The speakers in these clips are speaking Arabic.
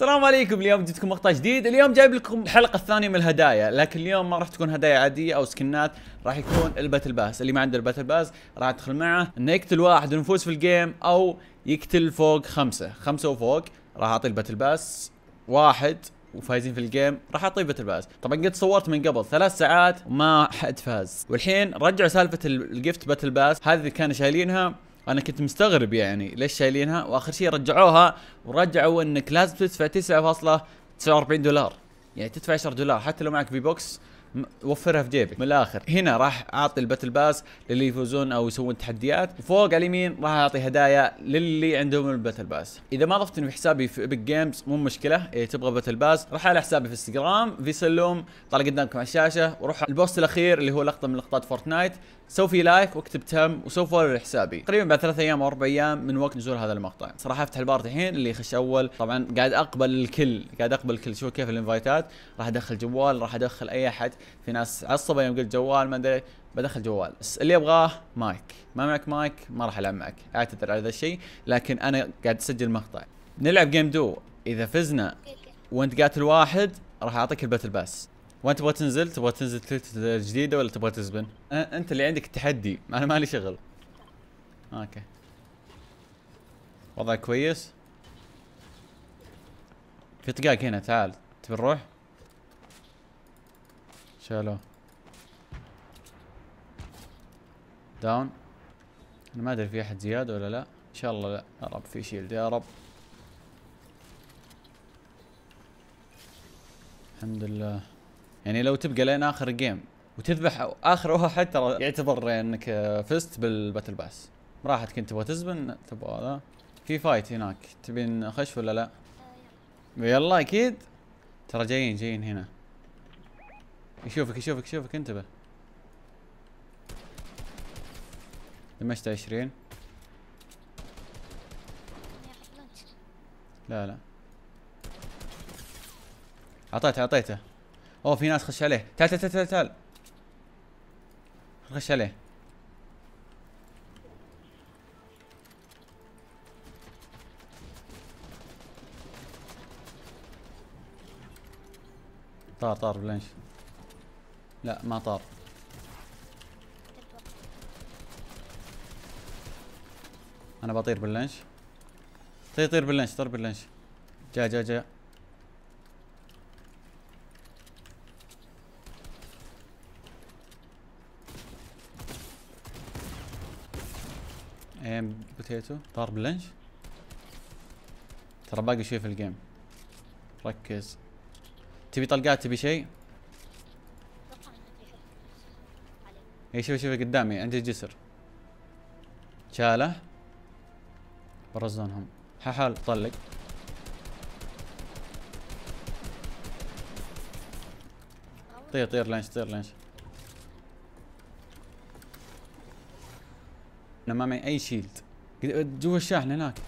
السلام عليكم اليوم جبتكم مقطع جديد اليوم جايب لكم الحلقه الثانيه من الهدايا لكن اليوم ما راح تكون هدايا عاديه او سكنات راح يكون الباتل باس اللي ما عنده الباتل باس راح ادخل معه انه يقتل واحد ونفوز في الجيم او يقتل فوق خمسه خمسه وفوق راح اعطي الباتل باس واحد وفايزين في الجيم راح اعطيه باتل باس طبعا قد صورت من قبل ثلاث ساعات وما حد فاز والحين رجعوا سالفه الجفت باتل باس هذه كانوا شايلينها انا كنت مستغرب يعني ليش شايلينها واخر شيء رجعوها ورجعوا انك لازم تدفع 9.49 دولار يعني تدفع 10 دولار حتى لو معك في بوكس وفرها في جيبك من الاخر هنا راح اعطي الباتل باس للي يفوزون او يسوون تحديات وفوق على اليمين راح اعطي هدايا للي عندهم الباتل باس اذا ما ضفتني في حسابي في ايبك جيمز مو مشكله إيه تبغى باتل باس روح على حسابي في انستغرام في سلوم طالع قدامكم على الشاشه وروح البوست الاخير اللي هو لقطه من لقطات فورتنايت سوي فيه لايك واكتب تم وسوي فولو لحسابي تقريبا بعد ثلاث ايام او اربع ايام من وقت نزول هذا المقطع صراحه افتح البارت الحين اللي يخش اول طبعا قاعد اقبل الكل قاعد اقبل الكل شوف كيف الانفايتات راح ادخل جوال راح ادخل اي احد في ناس عصبه يوم قلت جوال ما ادري بدخل جوال بس اللي ابغاه مايك ما معك مايك ما راح العب معك اعتذر على ذا الشيء لكن انا قاعد اسجل مقطع نلعب جيم دو اذا فزنا وانت قاتل واحد راح اعطيك الباتل باس وانت تبغى تنزل تبغى تنزل جديده ولا تبغى تزبن انت اللي عندك التحدي انا مالي شغل اوكي وضعك كويس في طقاق هنا تعال تبي نروح شالوه داون انا ما ادري في احد زياده ولا لا ان شاء الله لا يا رب في شيلد يا رب الحمد لله يعني لو تبقى لين اخر جيم وتذبح اخر واحد ترى يعتبر انك فزت بالباتل باس راحت كنت تبغى تزبن تبغى هذا في فايت هناك تبين اخش ولا لا آه، يلا اكيد ترى جايين جايين هنا يشوفك يشوفك يشوفك انتبه دمجت عشرين لا لا اعطيته اعطيته اوه في ناس خش عليه تعال تعال تعال تعال خش عليه طار طار بلانش لا ما طار انا بطير باللنش طير طير باللنش طير باللنش جا جا جا ايم بوتيتو طار باللنش ترى باقي شوي في الجيم ركز تبي طلقات تبي شيء اي شوف شوف قدامي عندي جسر شاله برزونهم ححاول طلق طير طير لينش طير لينش انا ما معي اي شيلد جوا الشاحن هناك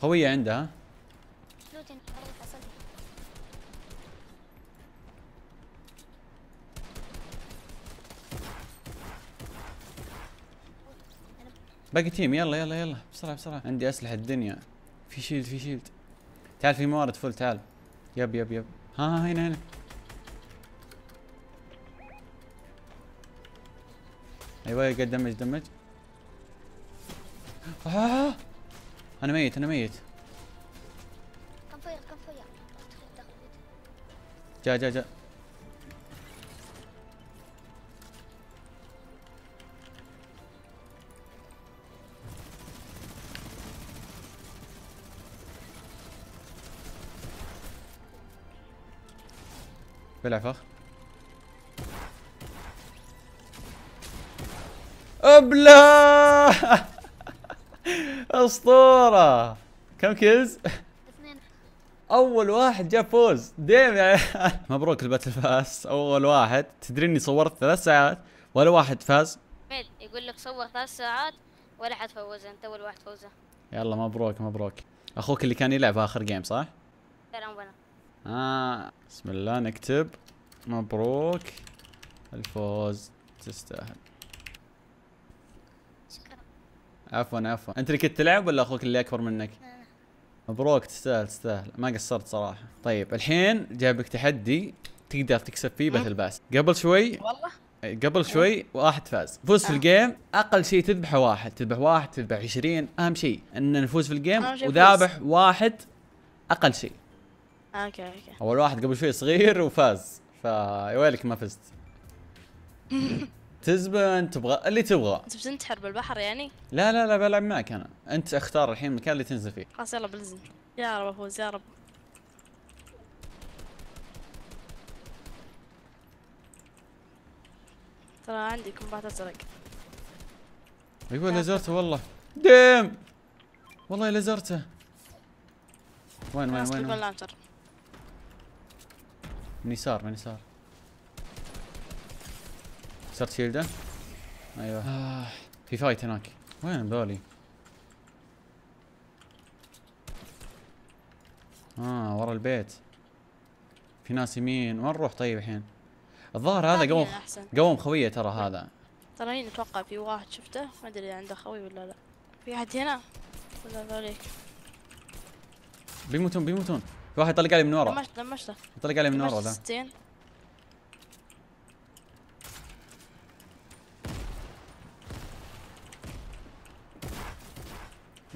قوية عندها باقي تيم يلا يلا يلا بسرعه بسرعه عندي اسلحه الدنيا في شيلد في شيلد تعال في موارد فل تعال يب يب يب ها هنا هنا ايوه قد دمج دمج آه،, آه،, آه انا ميت انا ميت كم فويق كم فويق جا جا جا بلع فخر ابلا اسطوره كم كيلز؟ اول واحد جاب فوز ديم يعني مبروك الباتل فاس اول واحد تدري اني صورت ثلاث ساعات ولا واحد فاز يقول لك صور ثلاث ساعات ولا حد فوز انت اول واحد فوزه يلا مبروك مبروك اخوك اللي كان يلعب اخر جيم صح؟ سلام بنا. آه بسم الله نكتب مبروك الفوز تستاهل عفوا عفوا انت اللي كنت تلعب ولا اخوك اللي اكبر منك؟ مبروك تستاهل تستاهل ما قصرت صراحه طيب الحين جايبك تحدي تقدر تكسب فيه باتل باس قبل شوي والله قبل شوي واحد فاز فوز في آه. الجيم اقل شيء تذبحه واحد تذبح واحد تذبح 20 اهم شيء ان نفوز في الجيم وذابح واحد اقل شيء اوكي اوكي اول واحد قبل شوي صغير وفاز فيا ويلك ما فزت تزبن تبغى اللي تبغى انت بتنتحر بالبحر يعني؟ لا لا لا بلعب معك انا انت اختار الحين المكان اللي تنزل فيه خلاص يلا بنزل يا رب افوز يا رب ترى عندي كومبات ازرق ايوه لزرته والله ديم والله لزرته وين وين وين, وين. من يسار من يسار صرت شيلده ايوه آه. في فايت هناك وين ذولي؟ اه ورا البيت في ناس يمين وين نروح طيب الحين؟ الظاهر هذا قوم قوم خويه ترى طيب. هذا ترى هنا اتوقع في واحد شفته ما ادري عنده خوي ولا لا في احد هنا ولا ذوليك بيموتون بيموتون في واحد يطلق علي من ورا دمشته دمشته يطلق علي من ورا ذا 60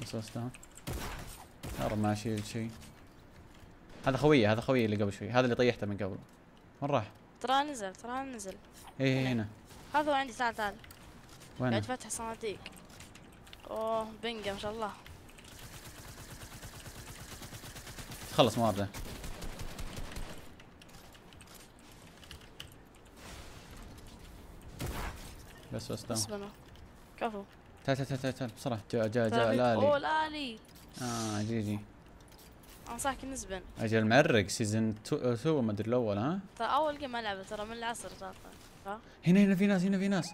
وصلته ما اشيل شيء هذا خويه هذا خويه اللي قبل شوي هذا اللي طيحته من قبل وين راح؟ ترى نزل ترى نزل اي إيه، هنا هذا هو عندي تعال تعال وين؟ فتح صناديق اوه بنقه ما شاء الله خلص موارده ده بس بس داون كفو تعال تعال تعال تعال بسرعة جاء جاء جاء طيب، لالي اوه لالي اه جي جي انصحك نزبن اجل معرق سيزون 2 ما ادري الاول ها ترى طيب، اول جيم العب ترى من العصر ترى هنا هنا في ناس هنا في ناس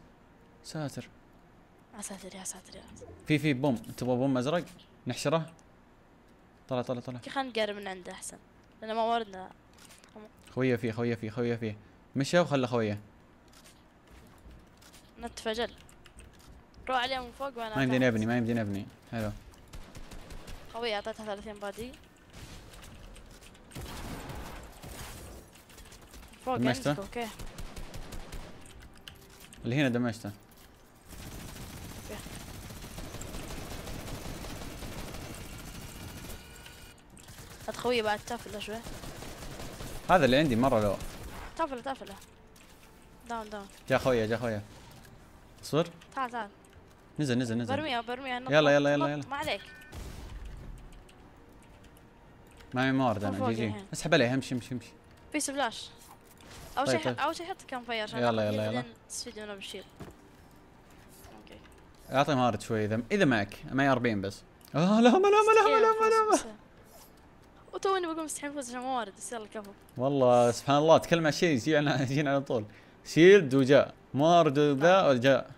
ساتر يا ساتر يا ساتر يا ساتر في في بوم تبغى بوم ازرق نحشره طلع طلع طلع خلينا نقرب من عنده احسن لان ما وردنا خويه فيه خويه فيه خويه فيه مشى وخلى خويه نتفجل روح عليهم من فوق وانا ما يمديني ابني ما يمديني ابني حلو خويه اعطيتها 30 بادي فوق دمجته اوكي اللي هنا دمجته بعد بعد تفله شوي هذا اللي عندي مره لو تفله تفله داون داون جا خويه جا خويه صور تعال تعال نزل نزل نزل برميها برميها يلا يلا يلا يلا, ما عليك معي موارد انا جي جي اسحب عليه امشي امشي امشي في سبلاش اول طيب، شيء طيب. اول شيء حط كم فاير عشان يلا يلا يلا تستفيد منه بالشيل اوكي اعطي موارد شوي اذا اذا معك معي 40 بس اه لا ما لا ما لا ما لا ما لا وتوني بقول مستحيل نفوز عشان موارد بس يلا كفو والله سبحان الله تكلم عن شيء جينا يجينا على طول شيلد وجاء موارد وذا نعم. وجاء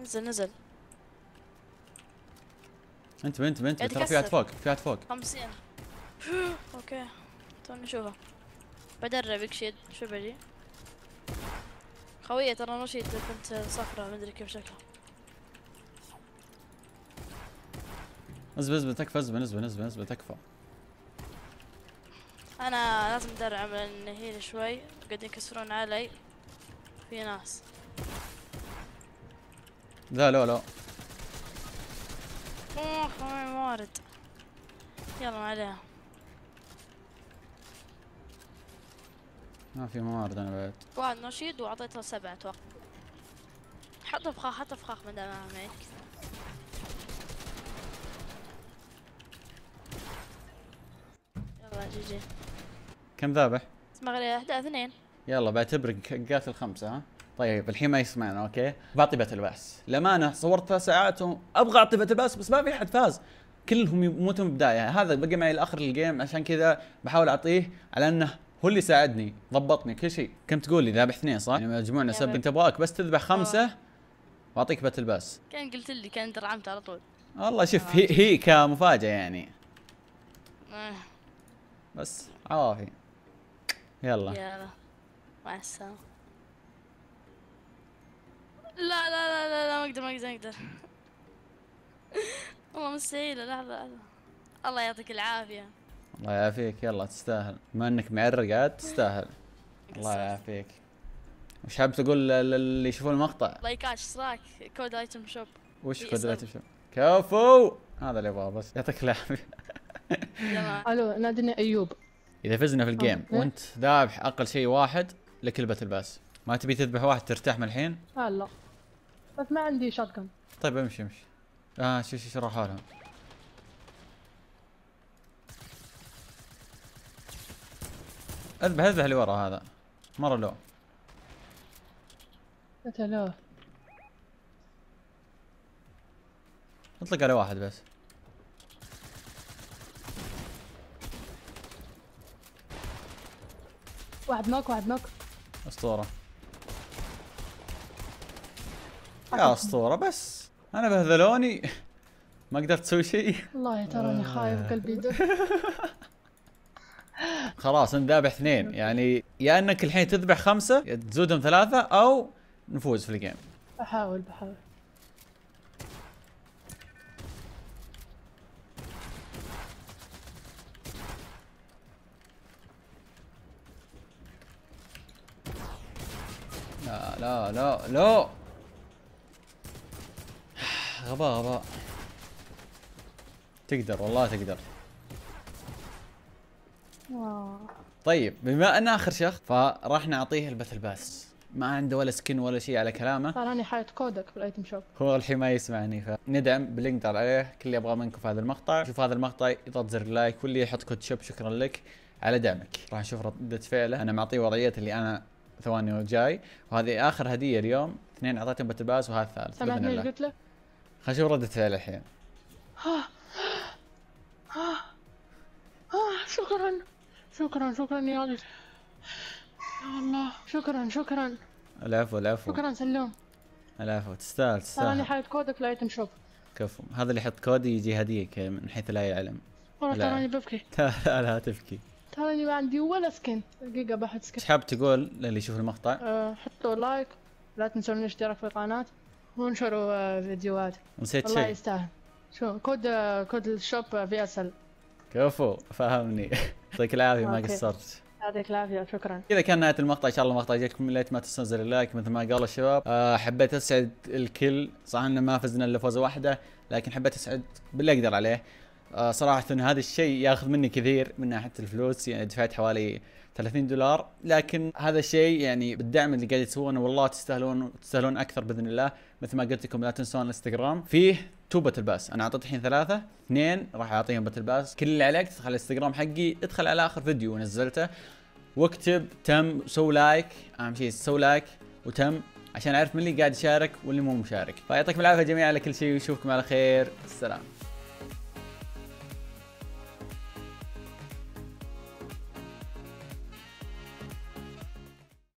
نزل نزل انت انت انت ترى في واحد فوق في واحد فوق 50 اوكي توني اشوفه بدرب شيلد شو بجي خويه ترى نشيط كنت صخره ما ادري كيف شكلها نزبة نزبة تكفى نزبة نزبة نزبة اصبر تكفى انا لازم ادرعم من هنا شوي قد يكسرون علي في ناس لا لا لا اخ موارد يلا ما عليها ما في موارد انا بعد واحد نشيد واعطيته سبعة اتوقع حط فخاخ حط فخاخ ما دام جي جي كم ذابح؟ اسمع واحدة اثنين يلا بعتبرك قاتل خمسه ها؟ طيب الحين ما يسمعنا اوكي بعطي باتل باس للامانه صورت ثلاث ساعات وابغى اعطي باتل باس بس ما في احد فاز كلهم يموتون بدايه هذا بقى معي لاخر الجيم عشان كذا بحاول اعطيه على انه هو اللي ساعدني ضبطني كل شيء كم تقول لي ذابح اثنين صح؟ يعني مجموعنا سب انت ابغاك بس تذبح آه. خمسه واعطيك باتل باس كان قلت لي كان درعمت على طول والله شوف آه. هي هي كمفاجاه يعني آه. بس عوافي يلا يلا مع السلامة لا لا لا لا لا ما اقدر ما اقدر ما اقدر والله مستحيلة لحظة لحظة الله يعطيك العافية الله يعافيك يلا تستاهل بما انك معرق عاد تستاهل الله يعافيك وش حاب تقول للي يشوفون المقطع؟ لايكات رايك؟ كود ايتم شوب وش كود ايتم شوب؟ كفو هذا اللي يبغاه بس يعطيك العافية الو نادني ايوب اذا فزنا في الجيم وانت ذابح اقل شيء واحد لكلبة الباس ما تبي تذبح واحد ترتاح من الحين؟ لا لا بس ما عندي شوت طيب امشي امشي اه شو شو راح حالهم اذبح اذبح اللي ورا هذا مرة لو اطلق على واحد بس واحد نوك واحد نوك اسطوره يا اسطوره بس انا بهذلوني ما قدرت اسوي شيء والله تراني آه. خايف قلبي يدق خلاص نذابح اثنين يعني يا انك الحين تذبح خمسه تزودهم ثلاثه او نفوز في الجيم بحاول بحاول لا لا لا لا غباء غباء تقدر والله تقدر طيب بما ان اخر شخص فراح نعطيه الباتل باس ما عنده ولا سكن ولا شيء على كلامه تراني حالة كودك بالايتم شوب هو الحين ما يسمعني فندعم باللينك عليه كل اللي ابغاه منكم في هذا المقطع شوف هذا المقطع يضغط زر لايك واللي يحط كود شوب شكرا لك على دعمك راح نشوف ردة فعله انا معطيه وضعية اللي انا ثواني وجاي وهذه اخر هديه اليوم اثنين اعطيتهم باتل باس وهذا الثالث باذن الله قلت له خلينا نشوف ردة فعله الحين آه، آه، آه، شكرا شكرا شكرا يا رجل يا الله شكرا شكرا العفو العفو شكرا سلوم العفو تستاهل تستاهل انا حاط كودك لايتم شوب كفو هذا اللي يحط كودي يجي هديه من حيث لا يعلم والله تراني ببكي لا لا تبكي تراني ما عندي ولا سكن دقيقة بحط سكن حاب تقول للي يشوف المقطع؟ أه حطوا لايك لا تنسون الاشتراك في القناة وانشروا آه، فيديوهات نسيت شيء الله يستاهل شو كود آه، كود الشوب آه، في اسهل كفو فهمني يعطيك العافية ما قصرت يعطيك العافيه شكرا كذا كان نهايه المقطع ان شاء الله المقطع جاكم ليت ما تنسون زر اللايك مثل ما قالوا الشباب أه حبيت اسعد الكل صح ان ما فزنا الا فوزه واحده لكن حبيت اسعد باللي اقدر عليه صراحة صراحة هذا الشيء ياخذ مني كثير من ناحية الفلوس يعني دفعت حوالي 30 دولار لكن هذا الشيء يعني بالدعم اللي قاعد تسوونه والله تستاهلون تستاهلون اكثر باذن الله مثل ما قلت لكم لا تنسون الانستغرام فيه تو باتل باس انا اعطيت الحين ثلاثه اثنين راح اعطيهم باتل باس كل اللي عليك تدخل الانستغرام حقي ادخل على اخر فيديو نزلته واكتب تم سو لايك اهم شيء سو لايك وتم عشان اعرف من اللي قاعد يشارك واللي مو مشارك فيعطيكم العافيه جميعا على كل شيء واشوفكم على خير السلام